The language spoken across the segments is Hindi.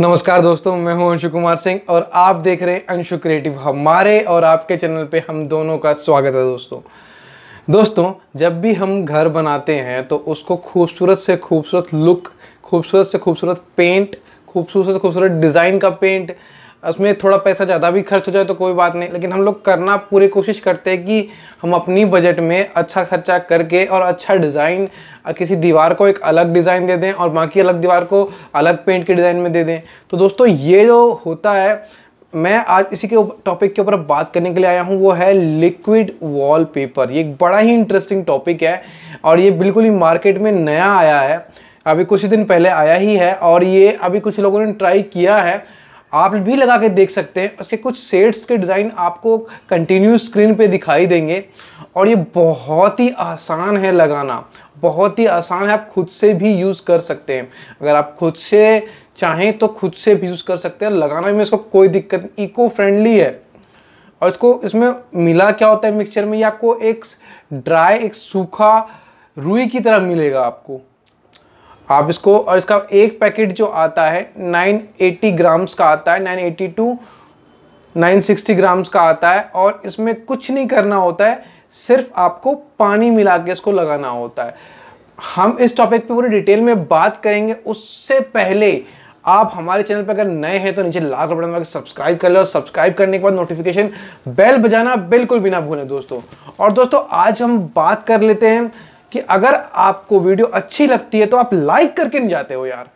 नमस्कार दोस्तों मैं हूं अंशु कुमार सिंह और आप देख रहे हैं अंशु क्रिएटिव हमारे और आपके चैनल पे हम दोनों का स्वागत है दोस्तों दोस्तों जब भी हम घर बनाते हैं तो उसको खूबसूरत से खूबसूरत लुक खूबसूरत से खूबसूरत पेंट खूबसूरत से खूबसूरत डिज़ाइन का पेंट उसमें थोड़ा पैसा ज़्यादा भी खर्च हो जाए तो कोई बात नहीं लेकिन हम लोग करना पूरी कोशिश करते हैं कि हम अपनी बजट में अच्छा खर्चा करके और अच्छा डिज़ाइन किसी दीवार को एक अलग डिज़ाइन दे दें और बाकी अलग दीवार को अलग पेंट के डिज़ाइन में दे दें तो दोस्तों ये जो होता है मैं आज इसी के टॉपिक के ऊपर बात करने के लिए आया हूँ वो है लिक्विड वॉलपेपर ये बड़ा ही इंटरेस्टिंग टॉपिक है और ये बिल्कुल ही मार्केट में नया आया है अभी कुछ दिन पहले आया ही है और ये अभी कुछ लोगों ने ट्राई किया है आप भी लगा के देख सकते हैं उसके कुछ शेड्स के डिज़ाइन आपको कंटिन्यू स्क्रीन पे दिखाई देंगे और ये बहुत ही आसान है लगाना बहुत ही आसान है आप खुद से भी यूज़ कर सकते हैं अगर आप खुद से चाहें तो खुद से भी यूज़ कर सकते हैं लगाना में इसको कोई दिक्कत नहीं इको फ्रेंडली है और इसको इसमें मिला क्या होता है मिक्सचर में ये आपको एक ड्राई एक सूखा रुई की तरह मिलेगा आपको आप इसको और इसका एक पैकेट जो आता है 980 ग्राम्स का आता है 982 960 ग्राम्स का आता है और इसमें कुछ नहीं करना होता है सिर्फ आपको पानी मिला के इसको लगाना होता है हम इस टॉपिक पे पूरी डिटेल में बात करेंगे उससे पहले आप हमारे चैनल पर अगर नए हैं तो नीचे लाल कलर बटन सब्सक्राइब कर लो और सब्सक्राइब करने के बाद नोटिफिकेशन बेल बजाना बिल्कुल भी ना भूलें दोस्तों और दोस्तों आज हम बात कर लेते हैं कि अगर आपको वीडियो अच्छी लगती है तो आप लाइक करके नहीं जाते हो यार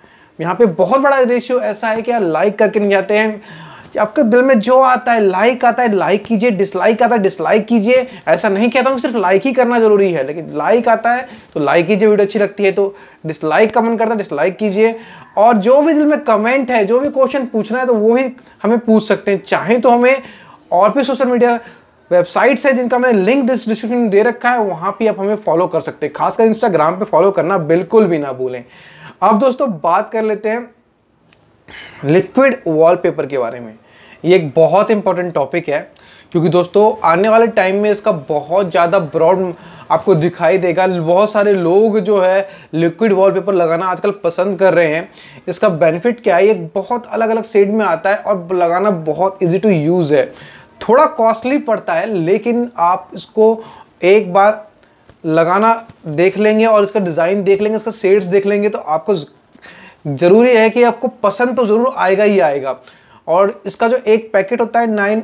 यहाँ पे बहुत बड़ा रेशियो ऐसा है कि यार लाइक करके नहीं जाते हैं आपके दिल में जो आता है लाइक आता है लाइक कीजिए डिसलाइक आता है डिसलाइक कीजिए ऐसा नहीं कहता हूँ सिर्फ लाइक ही करना जरूरी है लेकिन लाइक आता है तो लाइक कीजिए वीडियो अच्छी लगती है तो डिसलाइक का मन करता है डिसलाइक कीजिए और जो भी दिल में कमेंट है जो भी क्वेश्चन पूछना है तो वो ही हमें पूछ सकते हैं चाहे तो हमें और भी सोशल मीडिया वेबसाइट्स है जिनका मैंने लिंक डिस्क्रिप्शन में दे रखा है वहां पर आप हमें फॉलो कर सकते हैं खासकर इंस्टाग्राम पे फॉलो करना बिल्कुल भी ना भूलें अब दोस्तों बात कर लेते हैं लिक्विड वॉलपेपर के बारे में ये एक बहुत इंपॉर्टेंट टॉपिक है क्योंकि दोस्तों आने वाले टाइम में इसका बहुत ज़्यादा ब्रॉड आपको दिखाई देगा बहुत सारे लोग जो है लिक्विड वॉलपेपर लगाना आजकल पसंद कर रहे हैं इसका बेनिफिट क्या है ये बहुत अलग अलग शेड में आता है और लगाना बहुत इजी टू यूज़ है थोड़ा कॉस्टली पड़ता है लेकिन आप इसको एक बार लगाना देख लेंगे और इसका डिज़ाइन देख लेंगे इसका शेड्स देख लेंगे तो आपको ज़रूरी है कि आपको पसंद तो ज़रूर आएगा ही आएगा और इसका जो एक पैकेट होता है नाइन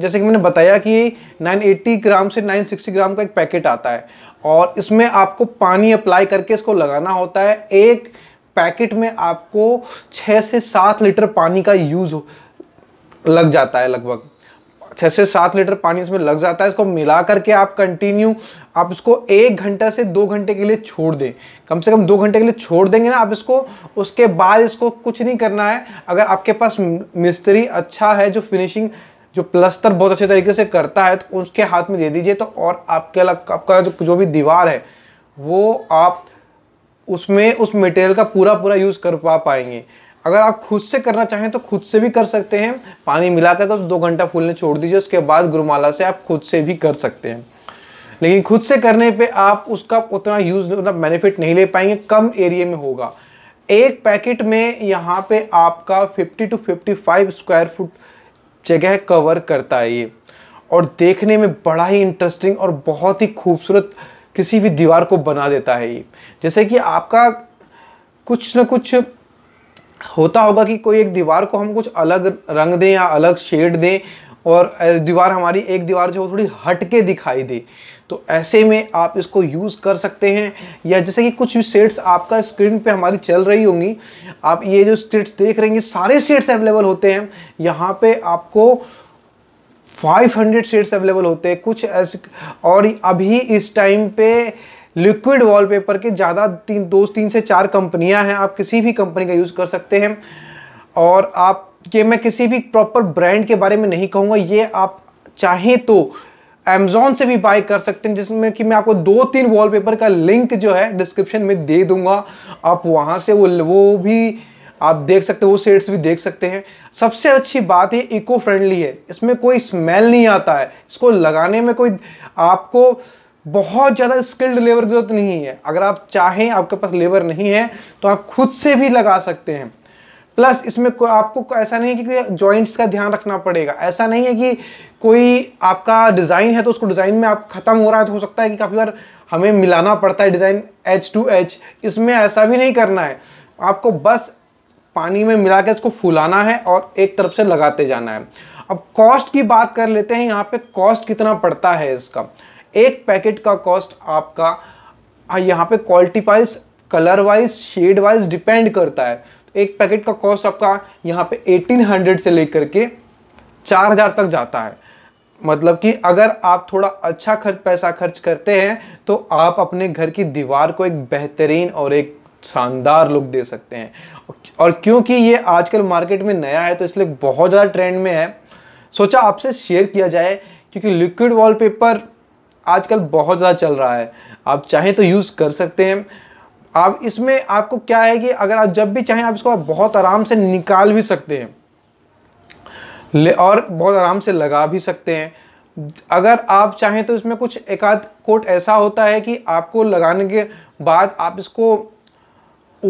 जैसे कि मैंने बताया कि 980 ग्राम से 960 ग्राम का एक पैकेट आता है और इसमें आपको पानी अप्लाई करके इसको लगाना होता है एक पैकेट में आपको छः से सात लीटर पानी का यूज़ लग जाता है लगभग छः से सात लीटर पानी इसमें लग जाता है इसको मिला करके आप कंटिन्यू आप इसको एक घंटा से दो घंटे के लिए छोड़ दें कम से कम दो घंटे के लिए छोड़ देंगे ना आप इसको उसके बाद इसको कुछ नहीं करना है अगर आपके पास मिस्त्री अच्छा है जो फिनिशिंग जो प्लस्तर बहुत अच्छे तरीके से करता है तो उसके हाथ में दे दीजिए तो और आपके अलग आपका जो, जो भी दीवार है वो आप उसमें उस मटेरियल का पूरा पूरा यूज़ कर पा पाएंगे अगर आप खुद से करना चाहें तो खुद से भी कर सकते हैं पानी मिलाकर तो दो घंटा फूलने छोड़ दीजिए उसके बाद गुरुमाला से आप खुद से भी कर सकते हैं लेकिन खुद से करने पे आप उसका उतना यूज़ उतना बेनिफिट नहीं ले पाएंगे कम एरिए में होगा एक पैकेट में यहाँ पे आपका 50 टू 55 स्क्वायर फुट जगह कवर करता है ये और देखने में बड़ा ही इंटरेस्टिंग और बहुत ही खूबसूरत किसी भी दीवार को बना देता है ये जैसे कि आपका कुछ ना कुछ होता होगा कि कोई एक दीवार को हम कुछ अलग रंग दें या अलग शेड दें और दीवार हमारी एक दीवार जो थोड़ी हट के दिखाई दे तो ऐसे में आप इसको यूज़ कर सकते हैं या जैसे कि कुछ भी सेट्स आपका स्क्रीन पे हमारी चल रही होंगी आप ये जो सेट्स देख रहे हैं सारे सेट्स अवेलेबल होते हैं यहाँ पे आपको 500 सेट्स अवेलेबल होते हैं कुछ ऐसे और अभी इस टाइम पे लिक्विड वॉलपेपर के ज़्यादा तीन दो तीन से चार कंपनियां हैं आप किसी भी कंपनी का यूज़ कर सकते हैं और आप ये मैं किसी भी प्रॉपर ब्रांड के बारे में नहीं कहूँगा ये आप चाहें तो अमेजोन से भी बाय कर सकते हैं जिसमें कि मैं आपको दो तीन वॉलपेपर का लिंक जो है डिस्क्रिप्शन में दे दूंगा आप वहाँ से वो वो भी आप देख सकते हैं वो सेट्स भी देख सकते हैं सबसे अच्छी बात ये इको फ्रेंडली है इसमें कोई स्मेल नहीं आता है इसको लगाने में कोई आपको बहुत ज़्यादा स्किल्ड लेबर की जरूरत नहीं है अगर आप चाहें आपके पास लेबर नहीं है तो आप खुद से भी लगा सकते हैं प्लस इसमें को, आपको ऐसा नहीं है कि जॉइंट्स का ध्यान रखना पड़ेगा ऐसा नहीं है कि कोई आपका डिज़ाइन है तो उसको डिज़ाइन में आप ख़त्म हो रहा है तो हो सकता है कि काफ़ी बार हमें मिलाना पड़ता है डिज़ाइन एच टू एच इसमें ऐसा भी नहीं करना है आपको बस पानी में मिला के इसको फुलाना है और एक तरफ से लगाते जाना है अब कॉस्ट की बात कर लेते हैं यहाँ पे कॉस्ट कितना पड़ता है इसका एक पैकेट का कॉस्ट आपका हाँ, यहाँ पे quality wise colour wise shade wise depend करता है तो एक पैकेट का कॉस्ट आपका यहाँ पे 1800 से लेकर के 4000 तक जाता है मतलब कि अगर आप थोड़ा अच्छा खर्च पैसा खर्च करते हैं तो आप अपने घर की दीवार को एक बेहतरीन और एक शानदार लुक दे सकते हैं और क्योंकि ये आजकल मार्केट में नया है तो इसलिए बहुत ज़्यादा ट्रेंड में है सोचा आपसे शेयर किया जाए क्योंकि लिक्विड वॉलपेपर आजकल बहुत ज़्यादा चल रहा है आप चाहे तो यूज़ कर सकते हैं आप इसमें आपको क्या है कि अगर आप जब भी चाहें आप इसको आप बहुत आराम से निकाल भी सकते हैं ले और बहुत आराम से लगा भी सकते हैं अगर आप चाहें तो इसमें कुछ एक आध कोट ऐसा होता है कि आपको लगाने के बाद आप इसको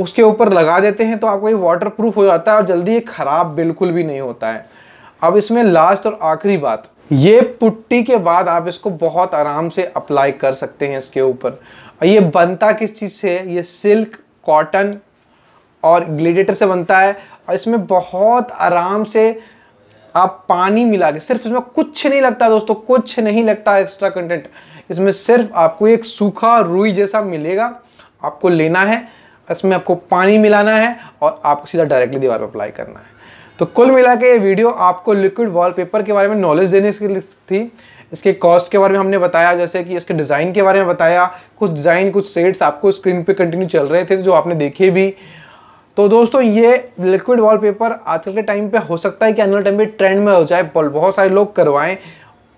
उसके ऊपर लगा देते हैं तो आपको ये वाटर प्रूफ हो जाता है और जल्दी ये ख़राब बिल्कुल भी नहीं होता है अब इसमें लास्ट और आखिरी बात ये पुट्टी के बाद आप इसको बहुत आराम से अप्लाई कर सकते हैं इसके ऊपर ये बनता किस चीज़ से है ये सिल्क कॉटन और ग्लेडेटर से बनता है और इसमें बहुत आराम से आप पानी मिला के सिर्फ इसमें कुछ नहीं लगता दोस्तों कुछ नहीं लगता एक्स्ट्रा कंटेंट इसमें सिर्फ आपको एक सूखा रुई जैसा मिलेगा आपको लेना है इसमें आपको पानी मिलाना है और आपको सीधा डायरेक्टली दीवार पर अप्लाई करना है तो कुल मिला के ये वीडियो आपको लिक्विड वॉलपेपर के बारे में नॉलेज देने के लिए थी इसके कॉस्ट के बारे में हमने बताया जैसे कि इसके डिज़ाइन के बारे में बताया कुछ डिज़ाइन कुछ सेट्स आपको स्क्रीन पे कंटिन्यू चल रहे थे जो आपने देखे भी तो दोस्तों ये लिक्विड वॉलपेपर आजकल के टाइम पे हो सकता है कि आने वाले टाइम पे ट्रेंड में हो जाए बहुत सारे लोग करवाएं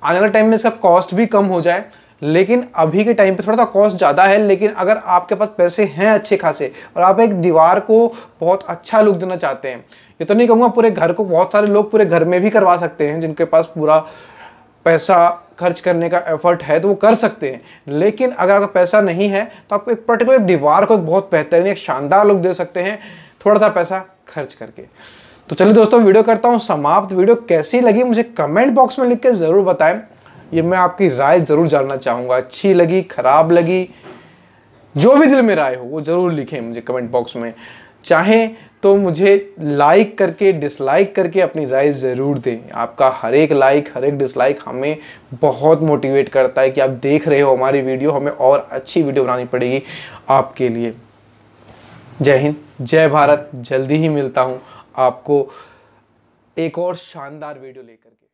आने वाले टाइम में इसका कॉस्ट भी कम हो जाए लेकिन अभी के टाइम पे थोड़ा सा कॉस्ट ज़्यादा है लेकिन अगर आपके पास पैसे हैं अच्छे खासे और आप एक दीवार को बहुत अच्छा लुक देना चाहते हैं ये तो नहीं कहूँगा पूरे घर को बहुत सारे लोग पूरे घर में भी करवा सकते हैं जिनके पास पूरा पैसा खर्च करने का एफर्ट है तो वो कर सकते हैं लेकिन अगर आपका पैसा नहीं है तो आपको एक पर्टिकुलर दीवार को बहुत बेहतरीन एक शानदार लुक दे सकते हैं थोड़ा सा पैसा खर्च करके तो चलिए दोस्तों वीडियो करता हूँ समाप्त वीडियो कैसी लगी मुझे कमेंट बॉक्स में लिख के ज़रूर बताएं ये मैं आपकी राय ज़रूर जानना चाहूँगा अच्छी लगी ख़राब लगी जो भी दिल में राय हो वो ज़रूर लिखें मुझे कमेंट बॉक्स में चाहें तो मुझे लाइक करके डिसलाइक करके अपनी राय ज़रूर दें आपका हर एक लाइक हर एक डिसलाइक हमें बहुत मोटिवेट करता है कि आप देख रहे हो हमारी वीडियो हमें और अच्छी वीडियो बनानी पड़ेगी आपके लिए जय हिंद जय भारत जल्दी ही मिलता हूँ आपको एक और शानदार वीडियो लेकर के